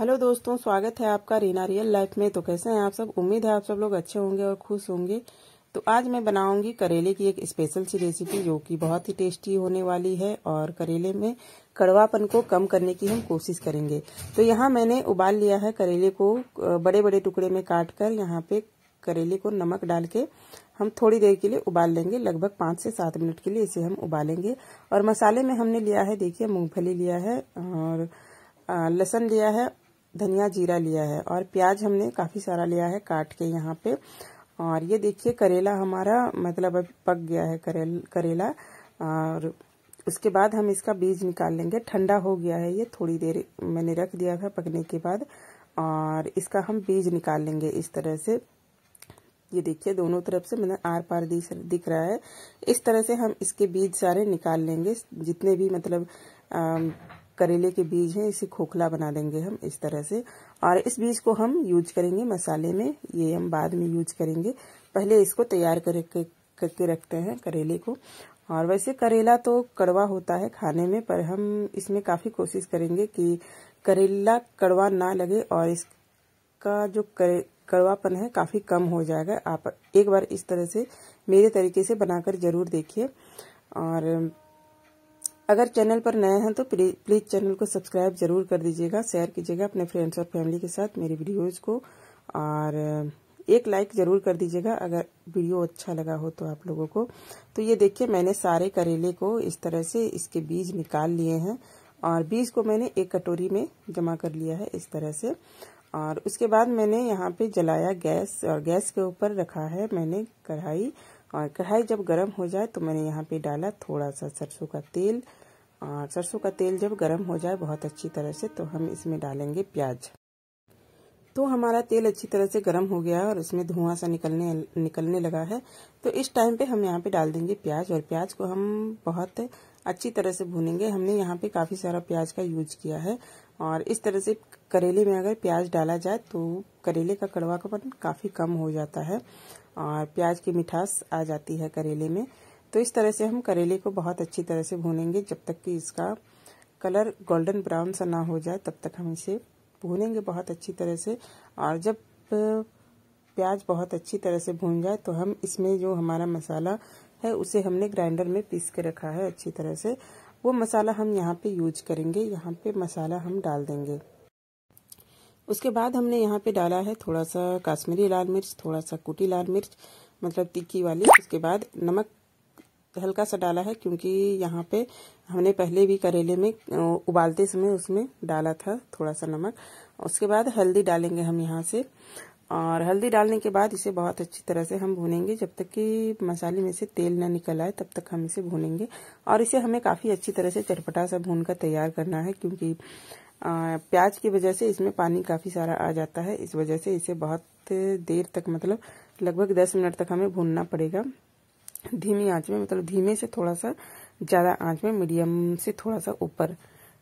hello दोस्तों स्वागत है आपका रीना रियल लाइफ में तो कैसे हैं आप सब उम्मीद है आप सब लोग अच्छे होंगे और खुश होंगे तो आज मैं बनाऊंगी करेले की एक स्पेशल सी रेसिपी जो कि बहुत ही टेस्टी होने वाली है और करेले में कड़वापन को कम करने की हम कोशिश करेंगे तो यहाँ मैंने उबाल लिया है करेले को बड़े बड़े टुकड़े में काट कर यहाँ पे करेले को नमक डाल के हम थोड़ी देर के लिए उबाल लेंगे लगभग पाँच से सात मिनट के लिए इसे हम उबालेंगे और मसाले में हमने लिया है देखिए मूंगफली लिया है और लहसन लिया है धनिया जीरा लिया है और प्याज हमने काफ़ी सारा लिया है काट के यहाँ पे और ये देखिए करेला हमारा मतलब अभी पक गया है करेल करेला और उसके बाद हम इसका बीज निकाल लेंगे ठंडा हो गया है ये थोड़ी देर मैंने रख दिया था पकने के बाद और इसका हम बीज निकाल लेंगे इस तरह से ये देखिए दोनों तरफ से मतलब आर पार दिख रहा है इस तरह से हम इसके बीज सारे निकाल लेंगे जितने भी मतलब आ, करेले के बीज हैं इसे खोखला बना देंगे हम इस तरह से और इस बीज को हम यूज करेंगे मसाले में ये हम बाद में यूज करेंगे पहले इसको तैयार करके करके रखते हैं करेले को और वैसे करेला तो कड़वा होता है खाने में पर हम इसमें काफ़ी कोशिश करेंगे कि करेला कड़वा ना लगे और इसका जो करे कड़वापन है काफ़ी कम हो जाएगा आप एक बार इस तरह से मेरे तरीके से बनाकर ज़रूर देखिए और अगर चैनल पर नए हैं तो प्लीज़ चैनल को सब्सक्राइब जरूर कर दीजिएगा शेयर कीजिएगा अपने फ्रेंड्स और फैमिली के साथ मेरी वीडियोज़ को और एक लाइक ज़रूर कर दीजिएगा अगर वीडियो अच्छा लगा हो तो आप लोगों को तो ये देखिए मैंने सारे करेले को इस तरह से इसके बीज निकाल लिए हैं और बीज को मैंने एक कटोरी में जमा कर लिया है इस तरह से और उसके बाद मैंने यहाँ पे जलाया गैस और गैस के ऊपर रखा है मैंने कढ़ाई और कढ़ाई जब गर्म हो जाए तो मैंने यहाँ पे डाला थोड़ा सा सरसों का तेल और सरसों का तेल जब गर्म हो जाए बहुत अच्छी तरह से तो हम इसमें डालेंगे प्याज तो हमारा तेल अच्छी तरह से गर्म हो गया और इसमें धुआं सा निकलने निकलने लगा है तो इस टाइम पे हम यहाँ पे डाल देंगे प्याज और प्याज को हम बहुत अच्छी तरह से भूनेंगे हमने यहाँ पे काफ़ी सारा प्याज का यूज किया है और इस तरह से करेले में अगर प्याज डाला जाए तो करेले का कपन काफ़ी कम हो जाता है और प्याज की मिठास आ जाती है करेले में तो इस तरह से हम करेले को बहुत अच्छी तरह से भूनेंगे जब तक कि इसका कलर गोल्डन ब्राउन सा ना हो जाए तब तक हम इसे भूनेंगे बहुत अच्छी तरह से और जब प्याज बहुत अच्छी तरह से भून जाए तो हम इसमें जो हमारा मसाला है उसे हमने ग्राइंडर में पीस के रखा है अच्छी तरह से वो मसाला हम यहाँ पे यूज करेंगे यहाँ पे मसाला हम डाल देंगे उसके बाद हमने यहाँ पे डाला है थोड़ा सा काश्मीरी लाल मिर्च थोड़ा सा कुटी लाल मिर्च मतलब तीखी वाली उसके बाद नमक हल्का सा डाला है क्योंकि यहाँ पे हमने पहले भी करेले में उबालते समय उसमें डाला था थोड़ा सा नमक उसके बाद हल्दी डालेंगे हम यहाँ से और हल्दी डालने के बाद इसे बहुत अच्छी तरह से हम भूनेंगे जब तक कि मसाले में से तेल ना निकल आए तब तक हम इसे भूनेंगे और इसे हमें काफ़ी अच्छी तरह से चटपटा सा भून कर तैयार करना है क्योंकि प्याज की वजह से इसमें पानी काफ़ी सारा आ जाता है इस वजह से इसे बहुत देर तक मतलब लगभग दस मिनट तक हमें भूनना पड़ेगा धीमी आंच में मतलब धीमे से थोड़ा सा ज़्यादा आंच में मीडियम से थोड़ा सा ऊपर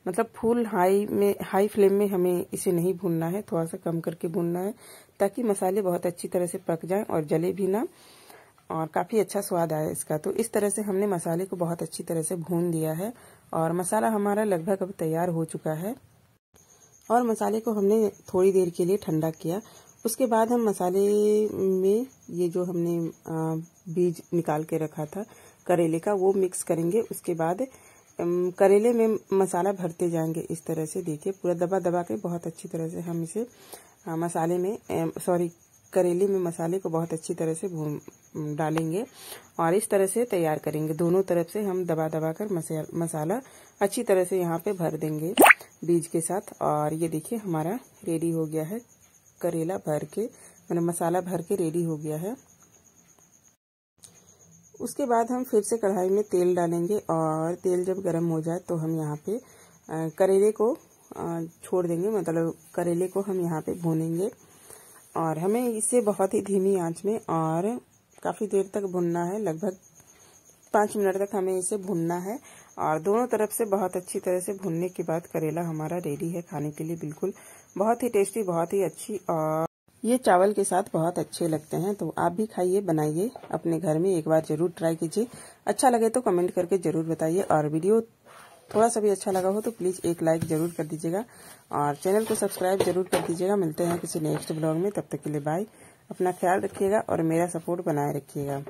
मतलब फुल हाई में हाई फ्लेम में हमें इसे नहीं भूनना है थोड़ा सा कम करके भूनना है ताकि मसाले बहुत अच्छी तरह से पक जाएं और जले भी ना और काफ़ी अच्छा स्वाद आया इसका तो इस तरह से हमने मसाले को बहुत अच्छी तरह से भून दिया है और मसाला हमारा लगभग अब तैयार हो चुका है और मसाले को हमने थोड़ी देर के लिए ठंडा किया उसके बाद हम मसाले में ये जो हमने बीज निकाल के रखा था करेले का वो मिक्स करेंगे उसके बाद करेले में मसाला भरते जाएंगे इस तरह से देखिए पूरा दबा दबा के बहुत अच्छी तरह से हम इसे मसाले में सॉरी करेले में मसाले को बहुत अच्छी तरह से भून डालेंगे और इस तरह से तैयार करेंगे दोनों तरफ से हम दबा दबा कर मसाला अच्छी तरह से यहाँ पे भर देंगे बीज के साथ और ये देखिए हमारा रेडी हो गया है करेला भर के मतलब मसाला भर के रेडी हो गया है उसके बाद हम फिर से कढ़ाई में तेल डालेंगे और तेल जब गर्म हो जाए तो हम यहाँ पे करेले को छोड़ देंगे मतलब करेले को हम यहाँ पे भूनेंगे और हमें इसे बहुत ही धीमी आंच में और काफ़ी देर तक भुनना है लगभग पाँच मिनट तक हमें इसे भुनना है और दोनों तरफ से बहुत अच्छी तरह से भुनने के बाद करेला हमारा रेडी है खाने के लिए बिल्कुल बहुत ही टेस्टी बहुत ही अच्छी और ये चावल के साथ बहुत अच्छे लगते हैं तो आप भी खाइए बनाइए अपने घर में एक बार जरूर ट्राई कीजिए अच्छा लगे तो कमेंट करके जरूर बताइए और वीडियो थोड़ा सा भी अच्छा लगा हो तो प्लीज़ एक लाइक जरूर कर दीजिएगा और चैनल को सब्सक्राइब जरूर कर दीजिएगा मिलते हैं किसी नेक्स्ट ब्लॉग में तब तक के लिए बाय अपना ख्याल रखिएगा और मेरा सपोर्ट बनाए रखिएगा